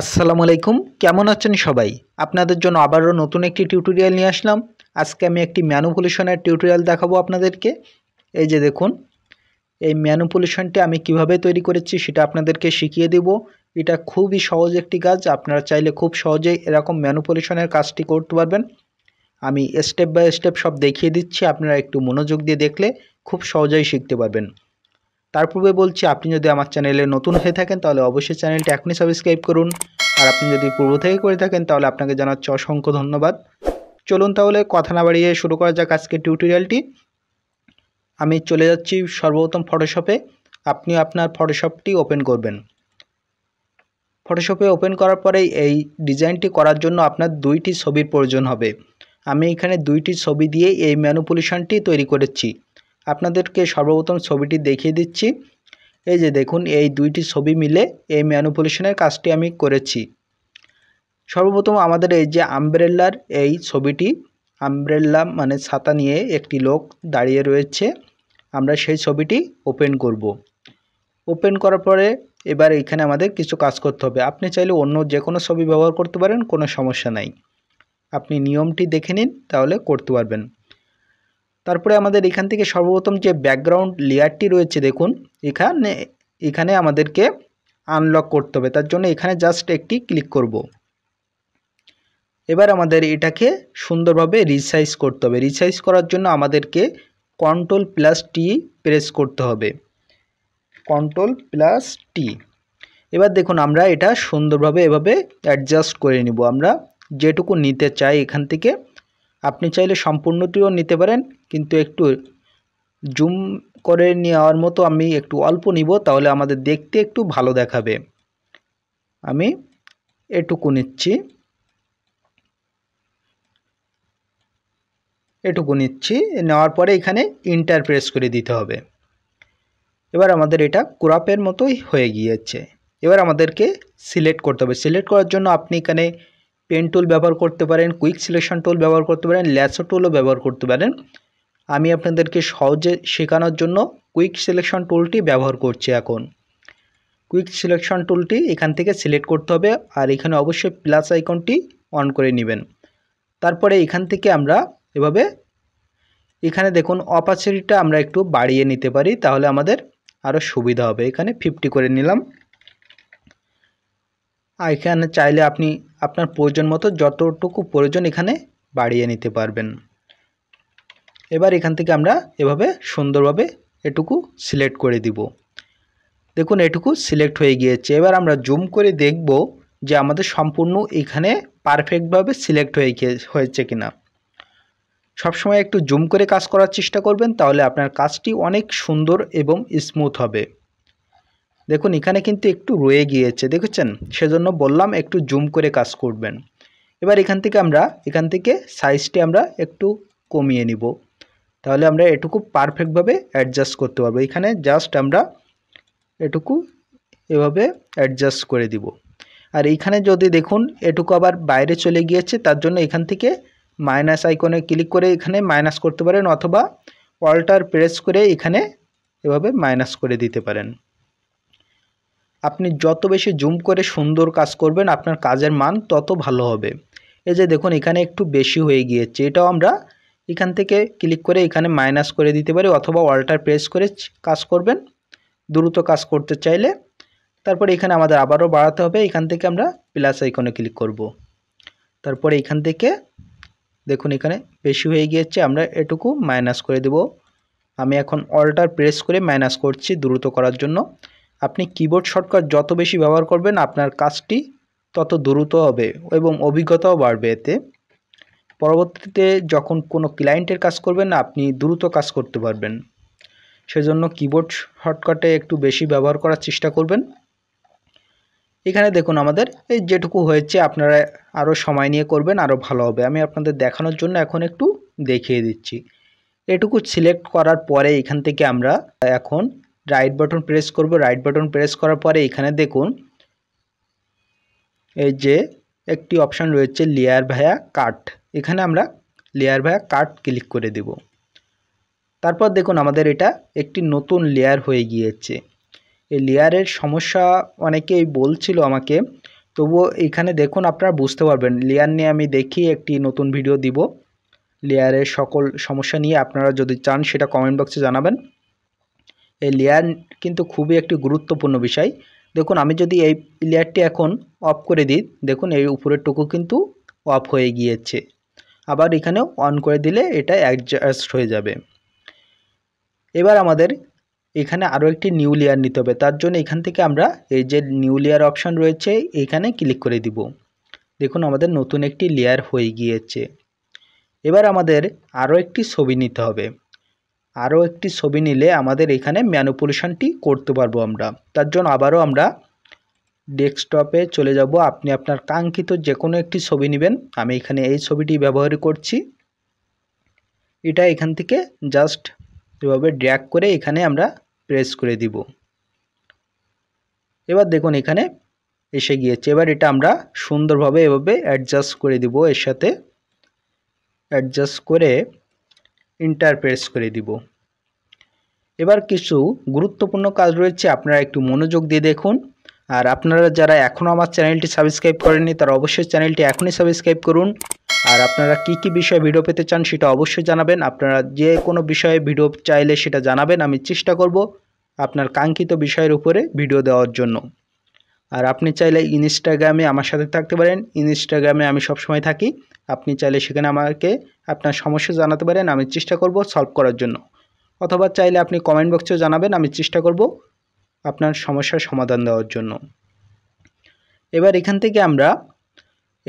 আসসালামু আলাইকুম কেমন আছেন সবাই আপনাদের জন্য আবারও নতুন একটি টিউটোরিয়াল নিয়ে আসলাম আজকে আমি একটি ম্যানুপুলেশনের টিউটোরিয়াল দেখাবো আপনাদেরকে এই যে দেখুন এই ম্যানুপুলেশনটি আমি কিভাবে তৈরি করেছি সেটা আপনাদেরকে শিখিয়ে দেব এটা খুবই সহজ একটি কাজ আপনারা চাইলে খুব সহজেই এরকম ম্যানুপুলেশনের কাজটি করতে পারবেন আমি স্টেপ বাই স্টেপ সব দেখিয়ে দিচ্ছি আপনারা একটু মনোযোগ দিয়ে দেখলে খুব সহজেই শিখতে পারবেন তার পূর্বে বলছি আপনি যদি আমার চ্যানেলে নতুন হয়ে থাকেন তাহলে অবশ্যই চ্যানেলটি এখনই সাবস্ক্রাইব করুন আর আপনি যদি পূর্ব থেকে করে থাকেন তাহলে আপনাকে জানাচ্ছি অসংখ্য ধন্যবাদ চলুন তাহলে কথা না বাড়িয়ে শুরু করা যাক আজকে টিউটোরিয়ালটি আমি চলে যাচ্ছি সর্বপ্রথম ফটোশপে আপনি আপনার ফটোশপটি ওপেন করবেন ফটোশপে ওপেন করার পরে এই ডিজাইনটি করার জন্য আপনার দুইটি ছবির প্রয়োজন হবে আমি এখানে দুইটি ছবি দিয়ে এই ম্যানুপুলেশনটি তৈরি করেছি আপনাদেরকে সর্বপ্রথম ছবিটি দেখিয়ে দিচ্ছি এই যে দেখুন এই দুইটি ছবি মিলে এই ম্যানুপুলেশনের কাজটি আমি করেছি সর্বপ্রথম আমাদের এই যে আমব্রেল্লার এই ছবিটি আমব্রেল্লা মানে ছাতা নিয়ে একটি লোক দাঁড়িয়ে রয়েছে আমরা সেই ছবিটি ওপেন করব। ওপেন করার পরে এবার এখানে আমাদের কিছু কাজ করতে হবে আপনি চাইলে অন্য যে কোনো ছবি ব্যবহার করতে পারেন কোনো সমস্যা নাই আপনি নিয়মটি দেখে নিন তাহলে করতে পারবেন তারপরে আমাদের এখান থেকে সর্বপ্রথম যে ব্যাকগ্রাউন্ড লেয়ারটি রয়েছে দেখুন এখানে এখানে আমাদেরকে আনলক করতে হবে তার জন্য এখানে জাস্ট একটি ক্লিক করব। এবার আমাদের এটাকে সুন্দরভাবে রিসাইজ করতে হবে রিসাইজ করার জন্য আমাদেরকে কন্ট্রোল প্লাস টি প্রেস করতে হবে কন্ট্রোল প্লাস টি এবার দেখুন আমরা এটা সুন্দরভাবে এভাবে অ্যাডজাস্ট করে নিব আমরা যেটুকু নিতে চাই এখান থেকে আপনি চাইলে সম্পূর্ণটিও নিতে পারেন কিন্তু একটু জুম করে নেওয়ার মতো আমি একটু অল্প নিব তাহলে আমাদের দেখতে একটু ভালো দেখাবে আমি এটুকু নিচ্ছি এটুকু নিচ্ছি নেওয়ার পরে এখানে ইন্টার প্রেস করে দিতে হবে এবার আমাদের এটা ক্রপের মতোই হয়ে গিয়েছে এবার আমাদেরকে সিলেক্ট করতে হবে সিলেক্ট করার জন্য আপনি এখানে পেন টুল ব্যবহার করতে পারেন কুইক সিলেকশন টুল ব্যবহার করতে পারেন ল্যাসো টুলও ব্যবহার করতে পারেন আমি আপনাদেরকে সহজে শেখানোর জন্য কুইক সিলেকশন টুলটি ব্যবহার করছি এখন কুইক সিলেকশন টুলটি এখান থেকে সিলেক্ট করতে হবে আর এখানে অবশ্যই প্লাস আইকনটি অন করে নেবেন তারপরে এখান থেকে আমরা এভাবে এখানে দেখুন অপাসিটিটা আমরা একটু বাড়িয়ে নিতে পারি তাহলে আমাদের আরও সুবিধা হবে এখানে ফিফটি করে নিলাম এখানে চাইলে আপনি আপনার প্রয়োজন মতো যতটুকু প্রয়োজন এখানে বাড়িয়ে নিতে পারবেন এবার এখান থেকে আমরা এভাবে সুন্দরভাবে এটুকু সিলেক্ট করে দিব দেখুন এটুকু সিলেক্ট হয়ে গিয়েছে এবার আমরা জুম করে দেখব যে আমাদের সম্পূর্ণ এখানে পারফেক্টভাবে সিলেক্ট হয়ে হয়েছে কি না সবসময় একটু জুম করে কাজ করার চেষ্টা করবেন তাহলে আপনার কাজটি অনেক সুন্দর এবং স্মুথ হবে দেখুন এখানে কিন্তু একটু রয়ে গিয়েছে দেখেছেন সেজন্য বললাম একটু জুম করে কাজ করবেন এবার এখান থেকে আমরা এখান থেকে সাইজটি আমরা একটু কমিয়ে নিব তাহলে আমরা এটুকু পারফেক্টভাবে অ্যাডজাস্ট করতে পারবো এখানে জাস্ট আমরা এটুকু এভাবে অ্যাডজাস্ট করে দিব আর এইখানে যদি দেখুন এটুকু আবার বাইরে চলে গিয়েছে তার জন্য এখান থেকে মাইনাস আইকনে ক্লিক করে এখানে মাইনাস করতে পারেন অথবা অল্টার প্রেস করে এখানে এভাবে মাইনাস করে দিতে পারেন আপনি যত বেশি জুম করে সুন্দর কাজ করবেন আপনার কাজের মান তত ভালো হবে এই যে দেখুন এখানে একটু বেশি হয়ে গিয়েছে এটাও আমরা এখান থেকে ক্লিক করে এখানে মাইনাস করে দিতে পারি অথবা অল্টার প্রেস করে কাজ করবেন দ্রুত কাজ করতে চাইলে তারপরে এখানে আমাদের আবারও বাড়াতে হবে এখান থেকে আমরা প্লাস আইকনে ক্লিক করব। তারপরে এখান থেকে দেখুন এখানে বেশি হয়ে গিয়েছে আমরা এটুকু মাইনাস করে দেব আমি এখন অল্টার প্রেস করে মাইনাস করছি দ্রুত করার জন্য আপনি কিবোর্ড শর্টকাট যত বেশি ব্যবহার করবেন আপনার কাজটি তত দ্রুত হবে এবং অভিজ্ঞতাও বাড়বে এতে পরবর্তীতে যখন কোনো ক্লায়েন্টের কাজ করবেন আপনি দ্রুত কাজ করতে পারবেন সেজন্য কিবোর্ড শর্টকাটে একটু বেশি ব্যবহার করার চেষ্টা করবেন এখানে দেখুন আমাদের এই যেটুকু হয়েছে আপনারা আরও সময় নিয়ে করবেন আরও ভালো হবে আমি আপনাদের দেখানোর জন্য এখন একটু দেখিয়ে দিচ্ছি এটুকু সিলেক্ট করার পরে এখান থেকে আমরা এখন রাইট বাটন প্রেস করব রাইট বাটন প্রেস করার পরে এখানে দেখুন এই যে একটি অপশান রয়েছে লেয়ার ভায়া কাট এখানে আমরা লেয়ার ভায়া কাট ক্লিক করে দেব তারপর দেখুন আমাদের এটা একটি নতুন লেয়ার হয়ে গিয়েছে এই লেয়ারের সমস্যা অনেকেই বলছিল আমাকে তবুও এখানে দেখুন আপনারা বুঝতে পারবেন লেয়ার নিয়ে আমি দেখি একটি নতুন ভিডিও দিব লেয়ারের সকল সমস্যা নিয়ে আপনারা যদি চান সেটা কমেন্ট বক্সে জানাবেন এই লেয়ার কিন্তু খুবই একটি গুরুত্বপূর্ণ বিষয় দেখুন আমি যদি এই লেয়ারটি এখন অফ করে দিই দেখুন এই উপরের টুকু কিন্তু অফ হয়ে গিয়েছে আবার এখানে অন করে দিলে এটা অ্যাডজাস্ট হয়ে যাবে এবার আমাদের এখানে আরও একটি নিউ লেয়ার নিতে হবে তার জন্য এখান থেকে আমরা এই যে নিউ লেয়ার অপশান রয়েছে এখানে ক্লিক করে দিব দেখুন আমাদের নতুন একটি লেয়ার হয়ে গিয়েছে এবার আমাদের আরও একটি ছবি নিতে হবে আরও একটি ছবি নিলে আমাদের এখানে ম্যানুপুলেশনটি করতে পারবো আমরা তার জন্য আবারও আমরা ডেস্কটপে চলে যাব আপনি আপনার কাঙ্ক্ষিত যে কোনো একটি ছবি নেবেন আমি এখানে এই ছবিটি ব্যবহার করছি এটা এখান থেকে জাস্ট এভাবে ড্র্যাগ করে এখানে আমরা প্রেস করে দিব এবার দেখুন এখানে এসে গিয়েছে এবার এটা আমরা সুন্দরভাবে এভাবে অ্যাডজাস্ট করে দিব এর সাথে অ্যাডজাস্ট করে ইন্টারপ্রেস করে দিব এবার কিছু গুরুত্বপূর্ণ কাজ রয়েছে আপনারা একটু মনোযোগ দিয়ে দেখুন আর আপনারা যারা এখনও আমার চ্যানেলটি সাবস্ক্রাইব করেননি তারা অবশ্যই চ্যানেলটি এখনই সাবস্ক্রাইব করুন আর আপনারা কি কি বিষয়ে ভিডিও পেতে চান সেটা অবশ্যই জানাবেন আপনারা যে কোনো বিষয়ে ভিডিও চাইলে সেটা জানাবেন আমি চেষ্টা করব আপনার কাঙ্ক্ষিত বিষয়ের উপরে ভিডিও দেওয়ার জন্য আর আপনি চাইলে ইনস্টাগ্রামে আমার সাথে থাকতে পারেন ইনস্টাগ্রামে আমি সবসময় থাকি আপনি চাইলে সেখানে আমাকে আপনার সমস্যা জানাতে পারেন আমি চেষ্টা করব সলভ করার জন্য অথবা চাইলে আপনি কমেন্ট বক্সেও জানাবেন আমি চেষ্টা করব আপনার সমস্যার সমাধান দেওয়ার জন্য এবার এখান থেকে আমরা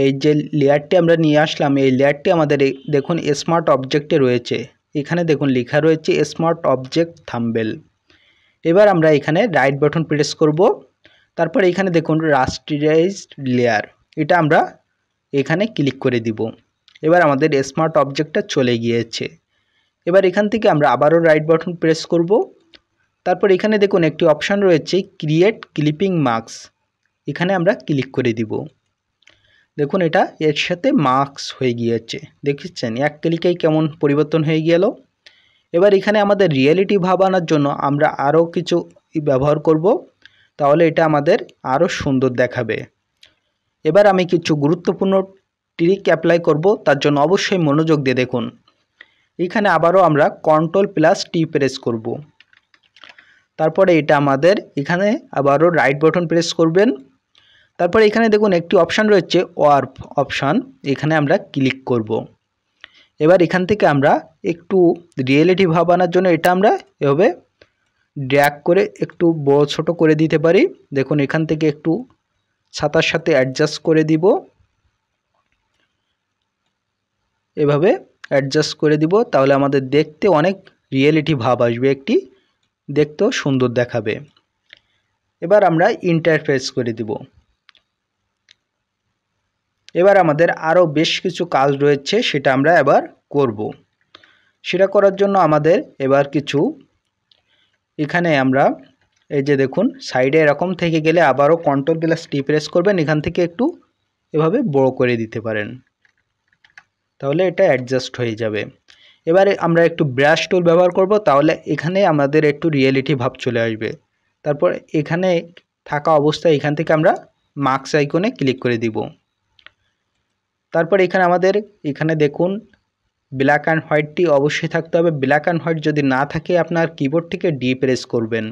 এই যে লেয়ারটি আমরা নিয়ে আসলাম এই লেয়ারটি আমাদের দেখুন স্মার্ট অবজেক্টে রয়েছে এখানে দেখুন লেখা রয়েছে স্মার্ট অবজেক্ট থাম্বেল এবার আমরা এখানে রাইট বাটন প্রেস করব তারপর এখানে দেখুন রাস্টিরাইজড লেয়ার এটা আমরা এখানে ক্লিক করে দিব এবার আমাদের স্মার্ট অবজেক্টটা চলে গিয়েছে এবার এখান থেকে আমরা আবারও রাইট বাটন প্রেস করব তারপর এখানে দেখুন একটি অপশান রয়েছে ক্রিয়েট ক্লিপিং মার্কস এখানে আমরা ক্লিক করে দিব দেখুন এটা এর সাথে মার্কস হয়ে গিয়েছে দেখেছেন এক ক্লিকেই কেমন পরিবর্তন হয়ে গেল এবার এখানে আমাদের রিয়েলিটি ভাবানোর জন্য আমরা আরও কিছু ব্যবহার করব তাহলে এটা আমাদের আরও সুন্দর দেখাবে এবার আমি কিছু গুরুত্বপূর্ণ ট্রিক অ্যাপ্লাই করব তার জন্য অবশ্যই মনোযোগ দিয়ে দেখুন এখানে আবারও আমরা কন্ট্রোল প্লাস টি প্রেস করব। তারপরে এটা আমাদের এখানে আবারও রাইট বটন প্রেস করবেন তারপরে এখানে দেখুন একটি অপশান রয়েছে ওয়ার্প অপশান এখানে আমরা ক্লিক করব। এবার এখান থেকে আমরা একটু রিয়েলিটি ভাব আনার জন্য এটা আমরা এভাবে ড্র্যাক করে একটু বড় ছোট করে দিতে পারি দেখুন এখান থেকে একটু ছাতার সাথে অ্যাডজাস্ট করে দিব এভাবে অ্যাডজাস্ট করে দিব তাহলে আমাদের দেখতে অনেক রিয়েলিটি ভাব আসবে একটি দেখতেও সুন্দর দেখাবে এবার আমরা ইন্টারফেস করে দিব এবার আমাদের আরও বেশ কিছু কাজ রয়েছে সেটা আমরা এবার করব সেটা করার জন্য আমাদের এবার কিছু এখানে আমরা এই যে দেখুন সাইডে এরকম থেকে গেলে আবারও কন্ট্রোল প্লাস টি প্রেস করবেন এখান থেকে একটু এভাবে বড় করে দিতে পারেন তাহলে এটা অ্যাডজাস্ট হয়ে যাবে এবারে আমরা একটু ব্রাশ টুল ব্যবহার করব তাহলে এখানে আমাদের একটু রিয়েলিটি ভাব চলে আসবে তারপর এখানে থাকা অবস্থায় এখান থেকে আমরা মাস্ক আইকনে ক্লিক করে দিব তারপর এখানে আমাদের এখানে দেখুন ব্ল্যাক অ্যান্ড হোয়াইটটি অবশ্যই থাকতে হবে ব্ল্যাক অ্যান্ড হোয়াইট যদি না থাকে আপনার কিবোর্ডটিকে ডি প্রেস করবেন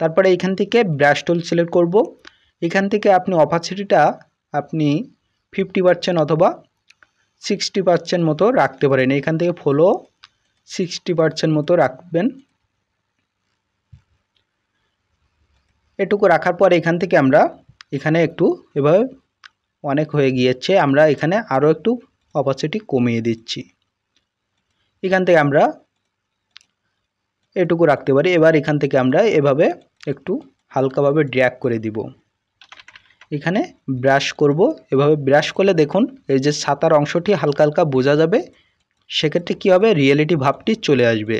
তারপরে এখান থেকে ব্রাশ টুল সিলেক্ট করব এখান থেকে আপনি অপাসিটিটা আপনি ফিফটি পার্সেন্ট অথবা সিক্সটি পার্সেন্ট মতো রাখতে পারেন এখান থেকে ফলো সিক্সটি পার্সেন্ট মতো রাখবেন এটুকু রাখার পর এখান থেকে আমরা এখানে একটু এভাবে অনেক হয়ে গিয়েছে আমরা এখানে আরও একটু অপাসিটি কমিয়ে দিচ্ছি এখান থেকে আমরা এটুকু রাখতে পারি এবার এখান থেকে আমরা এভাবে একটু হালকাভাবে ড্র্যাক করে দিব এখানে ব্রাশ করব এভাবে ব্রাশ করলে দেখুন এই যে সাতার অংশটি হালকা হালকা বোঝা যাবে সেক্ষেত্রে কী হবে রিয়েলিটি ভাবটি চলে আসবে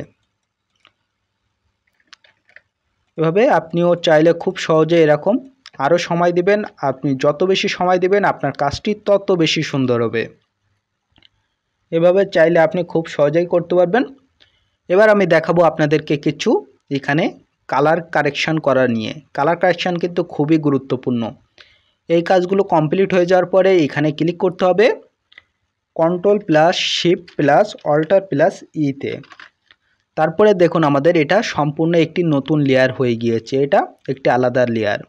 এভাবে আপনিও চাইলে খুব সহজে এরকম আরও সময় দিবেন আপনি যত বেশি সময় দিবেন আপনার কাজটি তত বেশি সুন্দর হবে এভাবে চাইলে আপনি খুব সহজেই করতে পারবেন এবার আমি দেখাবো আপনাদেরকে কিছু এখানে কালার কারেকশান করা নিয়ে কালার কারেকশান কিন্তু খুবই গুরুত্বপূর্ণ এই কাজগুলো কমপ্লিট হয়ে যাওয়ার পরে এখানে ক্লিক করতে হবে control plus shift plus alter plus ইতে তারপরে দেখুন আমাদের এটা সম্পূর্ণ একটি নতুন লেয়ার হয়ে গিয়েছে এটা একটি আলাদা লেয়ার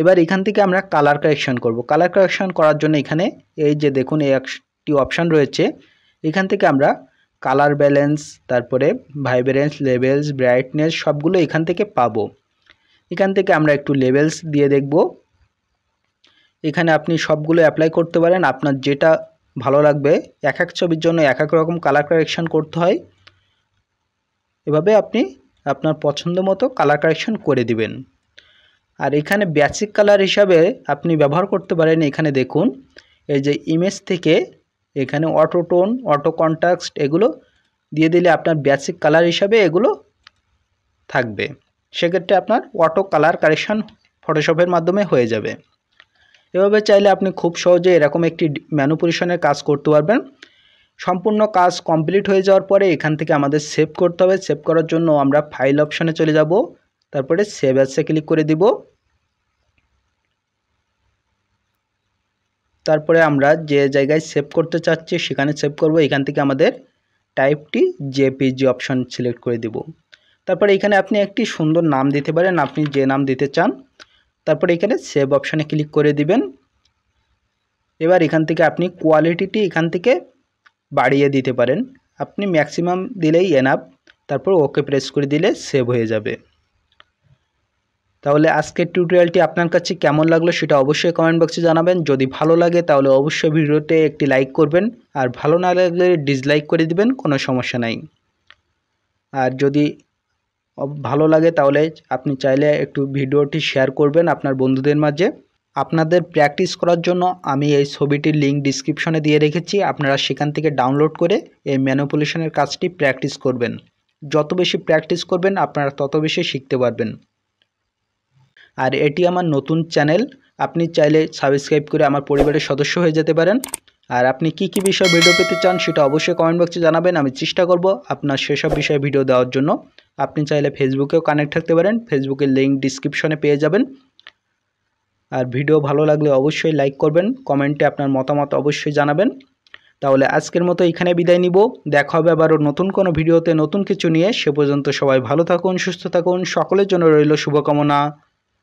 এবার এখান থেকে আমরা কালার কারেকশান করব কালার কারেকশান করার জন্য এখানে এই যে দেখুন এই একটি অপশান রয়েছে এখান থেকে আমরা কালার ব্যালেন্স তারপরে ভাইব্রেন্স লেভেলস ব্রাইটনেস সবগুলো এখান থেকে পাবো এখান থেকে আমরা একটু লেভেলস দিয়ে দেখব এখানে আপনি সবগুলো অ্যাপ্লাই করতে পারেন আপনার যেটা ভালো লাগবে এক এক ছবির জন্য এক এক রকম কালার কারেকশান করতে হয় এভাবে আপনি আপনার পছন্দ মতো কালার কারেকশন করে দিবেন আর এখানে বেসিক কালার হিসাবে আপনি ব্যবহার করতে পারেন এখানে দেখুন এই যে ইমেজ থেকে এখানে অটো টোন অটো কন্ট্রাক্সট এগুলো দিয়ে দিলে আপনার বেসিক কালার হিসাবে এগুলো থাকবে সেক্ষেত্রে আপনার অটো কালার কারেকশান ফটোশপের মাধ্যমে হয়ে যাবে এভাবে চাইলে আপনি খুব সহজে এরকম একটি ম্যানুপুরেশনের কাজ করতে পারবেন সম্পূর্ণ কাজ কমপ্লিট হয়ে যাওয়ার পরে এখান থেকে আমাদের সেভ করতে হবে সেভ করার জন্য আমরা ফাইল অপশানে চলে যাব তারপরে সেভ অ্যাসে ক্লিক করে দিব তারপরে আমরা যে জায়গায় সেভ করতে চাচ্ছি সেখানে সেভ করব এখান থেকে আমাদের টাইপটি জেপিজি অপশন সিলেক্ট করে দেব তারপরে এখানে আপনি একটি সুন্দর নাম দিতে পারেন আপনি যে নাম দিতে চান তারপরে এখানে সেভ অপশানে ক্লিক করে দিবেন এবার এখান থেকে আপনি কোয়ালিটিটি এখান থেকে বাড়িয়ে দিতে পারেন আপনি ম্যাক্সিমাম দিলেই এনাফ তারপর ওকে প্রেস করে দিলে সেভ হয়ে যাবে তাহলে আজকের টিউটোরিয়ালটি আপনার কাছে কেমন লাগলো সেটা অবশ্যই কমেন্ট বক্সে জানাবেন যদি ভালো লাগে তাহলে অবশ্যই ভিডিওতে একটি লাইক করবেন আর ভালো না লাগলে ডিসলাইক করে দিবেন কোনো সমস্যা নাই আর যদি ভালো লাগে তাহলে আপনি চাইলে একটু ভিডিওটি শেয়ার করবেন আপনার বন্ধুদের মাঝে আপনাদের প্র্যাকটিস করার জন্য আমি এই ছবিটির লিঙ্ক ডিসক্রিপশনে দিয়ে রেখেছি আপনারা সেখান থেকে ডাউনলোড করে এই ম্যানুপুলেশনের কাজটি প্র্যাকটিস করবেন যত বেশি প্র্যাকটিস করবেন আপনারা তত বেশি শিখতে পারবেন আর এটি আমার নতুন চ্যানেল আপনি চাইলে সাবস্ক্রাইব করে আমার পরিবারের সদস্য হয়ে যেতে পারেন আর আপনি কি কি বিষয়ে ভিডিও পেতে চান সেটা অবশ্যই কমেন্ট বক্সে জানাবেন আমি চেষ্টা করব আপনার সেসব বিষয়ে ভিডিও দেওয়ার জন্য আপনি চাইলে ফেসবুকেও কানেক্ট থাকতে পারেন ফেসবুকের লিঙ্ক ডিসক্রিপশনে পেয়ে যাবেন আর ভিডিও ভালো লাগলে অবশ্যই লাইক করবেন কমেন্টে আপনার মতামত অবশ্যই জানাবেন তাহলে আজকের মতো এখানে বিদায় নিব দেখা হবে আবারও নতুন কোনো ভিডিওতে নতুন কিছু নিয়ে সে পর্যন্ত সবাই ভালো থাকুন সুস্থ থাকুন সকলের জন্য রইল শুভকামনা